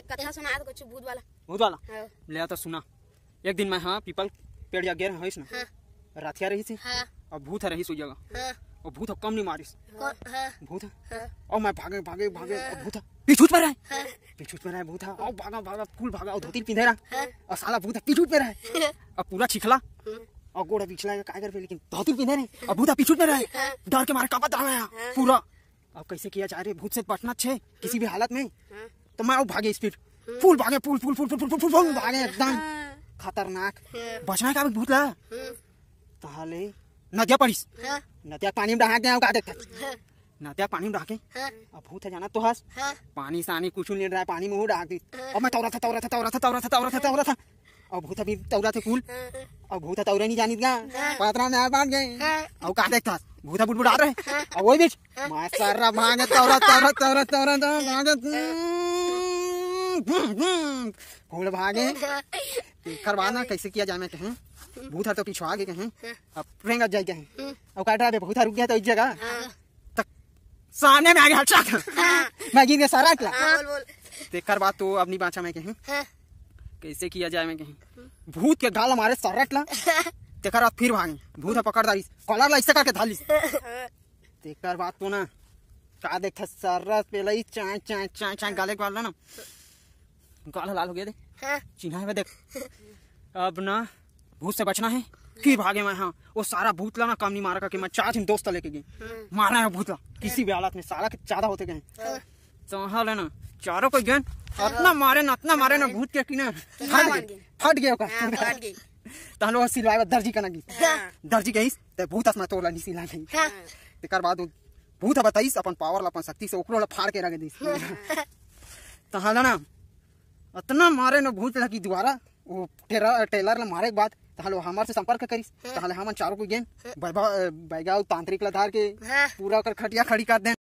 कथा सुना भूत वाला हाँ। ले तो सुना एक दिन मैं हाँ पीपल पेड़ जागे रहा हाँ। रातिया रही थी हाँ। और भूत रही सो जगह हाँ। और भूत कम नहीं मारिस हाँ। भूत हाँ। और मैं भागे भागे भागे हाँ। भूत पीछूत पर रहे हाँ। पीछूत पर रहे भूत और भागा भागा फूल भागा और धोती पिंधे रहा हाँ। और साला भूत पीछूत पर रहे और पूरा छिखला और गोड़ा पिछला का कर पे लेकिन धोती पिंधे नहीं और भूत पीछू में रहे डर के मारे कापत आ गया पूरा अब कैसे किया जा रहा है भूत से बचना छे किसी भी हालत में तो मैं माओ भागे स्पीड फुल भागे full full full full full full full भागे एकदम खतरनाक बचना का भूत ला ताले नदिया पड़िस नदिया पानी में डहा गया का देखता नदिया पानी में डहाके अब भूत है जाना तो हस पानी सानी कुछ नहीं रहा पानी में हो डहा दी अब मैं तौरा था तौरा था तौरा था तौरा था तौरा था तौरा था अब भूत अभी तौरा थे कुल अब भूत तौरा नहीं जानी गया पतरा ना बांध गए अब का देखता भूत बुटबुटा रहे और वही बीच मैं सारा भागे तौरा तौरा तौरा तौरा भागे घोड़ भागे करवाना कैसे किया जाए मैं कहूँ भूत तो पीछे आगे कहूँ अब रेंगा जाए कहूँ हाँ। और काटा बे भूत रुक गया तो इस जगह हाँ। तक सामने में आ गया हट हाँ। मैं गिर गया सारा अटला देख कर बात तो अब नहीं बाचा मैं कहूँ कैसे किया जाए मैं कहीं भूत के गाल हमारे सारा अटला तेकर बाद फिर भागे भूत है पकड़ दारी कॉलर ला इससे करके देख कर बात तो ना का देख सरस पे लई चाय चाय चाय चाय गाले वाला ना गाल लाल हो गया देख चिन्ह हाँ। है देख अब ना भूत से बचना है कि भागे मैं हाँ वो सारा भूत ला ना काम नहीं मारा का कि मैं चार दिन दोस्त लेके गई हाँ। मारा है भूतला किसी हाँ। भी हालत में सारा के ज्यादा होते गए संभाल है तो ना चारों को गए अपना मारे ना अपना मारे ना भूत के कि ना फट गए फट गए तहन लोग सिलवाए दर्जी कना गी दर्जी गईस तो भूत असना तोला नहीं सिला गई तेकर तो बाद भूत बताइस अपन पावर ला अपन शक्ति से ओकरो ला फाड़ के रख दीस तहन तो ना इतना मारे न भूत लगी द्वारा वो टेलर टेलर ला मारे के बाद तहाले हमार से संपर्क करिस तहाले हमन चारों को गेन बैगा तांत्रिक लधार के हाँ। पूरा कर खटिया खड़ी कर दे